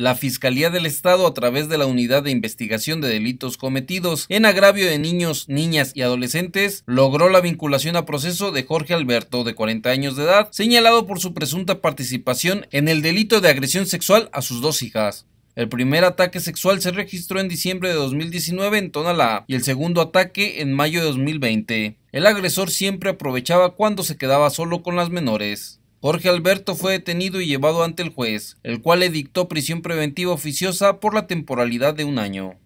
la Fiscalía del Estado a través de la Unidad de Investigación de Delitos Cometidos en agravio de niños, niñas y adolescentes logró la vinculación a proceso de Jorge Alberto, de 40 años de edad, señalado por su presunta participación en el delito de agresión sexual a sus dos hijas. El primer ataque sexual se registró en diciembre de 2019 en Tonalá y el segundo ataque en mayo de 2020. El agresor siempre aprovechaba cuando se quedaba solo con las menores. Jorge Alberto fue detenido y llevado ante el juez, el cual le dictó prisión preventiva oficiosa por la temporalidad de un año.